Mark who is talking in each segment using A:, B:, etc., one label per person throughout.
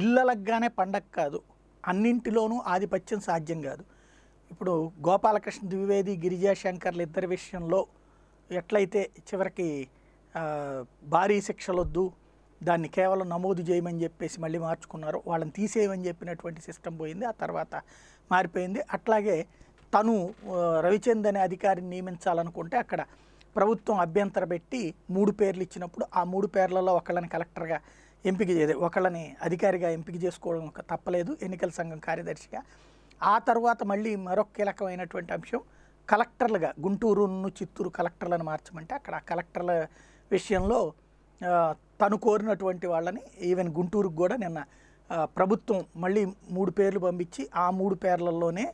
A: ఇళ్ళలగ్గానే పండగ కాదు అన్నింటిలోనూ ఆధిపత్యం సాధ్యం కాదు ఇప్పుడు గోపాలకృష్ణ ద్వివేది గిరిజాశంకర్లు ఇద్దరి విషయంలో ఎట్లయితే చివరికి భారీ శిక్షలొద్దు దాన్ని కేవలం నమోదు చేయమని చెప్పేసి మళ్ళీ మార్చుకున్నారు వాళ్ళని తీసేయమని చెప్పినటువంటి సిస్టమ్ పోయింది ఆ తర్వాత మారిపోయింది అట్లాగే తను రవిచంద్ అనే అధికారిని నియమించాలనుకుంటే అక్కడ ప్రభుత్వం అభ్యంతర పెట్టి మూడు పేర్లు ఇచ్చినప్పుడు ఆ మూడు పేర్లలో ఒకళ్ళని కలెక్టర్గా ఎంపిక చేయదు ఒకళ్ళని అధికారిగా ఎంపిక చేసుకోవడం తప్పలేదు ఎన్నికల సంఘం కార్యదర్శిగా ఆ తర్వాత మళ్ళీ మరొక కీలకమైనటువంటి అంశం కలెక్టర్లుగా గుంటూరును చిత్తూరు కలెక్టర్లను మార్చమంటే అక్కడ ఆ కలెక్టర్ల విషయంలో తను కోరినటువంటి వాళ్ళని ఈవెన్ గుంటూరుకు కూడా నిన్న ప్రభుత్వం మళ్ళీ మూడు పేర్లు పంపించి ఆ మూడు పేర్లలోనే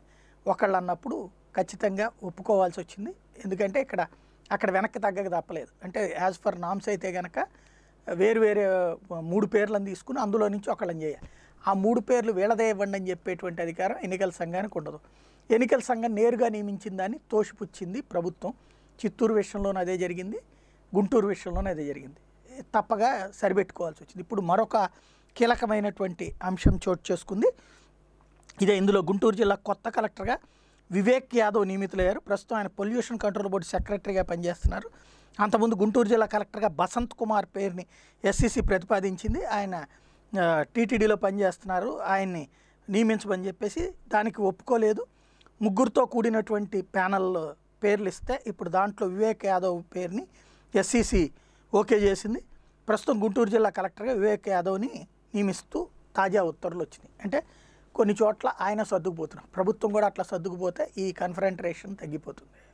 A: ఒకళ్ళు అన్నప్పుడు ఖచ్చితంగా ఒప్పుకోవాల్సి వచ్చింది ఎందుకంటే ఇక్కడ అక్కడ వెనక్కి తగ్గక తప్పలేదు అంటే యాజ్ ఫర్ నామ్స్ అయితే కనుక వేరు వేరే మూడు పేర్లను తీసుకుని అందులో నుంచి ఒకళ్ళని చేయాలి ఆ మూడు పేర్లు వీళ్ళదే ఇవ్వండి అని చెప్పేటువంటి అధికారం ఎన్నికల సంఘానికి ఉండదు ఎన్నికల సంఘం నేరుగా నియమించిందని తోసిపుచ్చింది ప్రభుత్వం చిత్తూరు విషయంలోనూ అదే జరిగింది గుంటూరు విషయంలోనూ అదే జరిగింది తప్పగా సరిపెట్టుకోవాల్సి వచ్చింది ఇప్పుడు మరొక కీలకమైనటువంటి అంశం చోటు చేసుకుంది ఇదే ఇందులో గుంటూరు జిల్లా కొత్త కలెక్టర్గా వివేక్ యాదవ్ నియమితులయ్యారు ప్రస్తుతం ఆయన పొల్యూషన్ కంట్రోల్ బోర్డు సెక్రటరీగా పనిచేస్తున్నారు అంతకుముందు గుంటూరు జిల్లా కలెక్టర్గా బసంత్ కుమార్ పేరుని ఎస్సీసీ ప్రతిపాదించింది ఆయన టీటీడీలో పనిచేస్తున్నారు ఆయన్ని నియమించమని చెప్పేసి దానికి ఒప్పుకోలేదు ముగ్గురితో కూడినటువంటి ప్యానల్ పేర్లు ఇస్తే ఇప్పుడు దాంట్లో వివేక్ యాదవ్ పేరుని ఎస్సీసీ ఓకే చేసింది ప్రస్తుతం గుంటూరు జిల్లా కలెక్టర్గా వివేక్ యాదవ్ని నియమిస్తూ తాజా ఉత్తర్వులు వచ్చినాయి అంటే కొన్ని చోట్ల ఆయన సర్దుకుపోతున్నారు ప్రభుత్వం కూడా అట్లా సర్దుకుపోతే ఈ కన్ఫరెంట్రేషన్ తగ్గిపోతుంది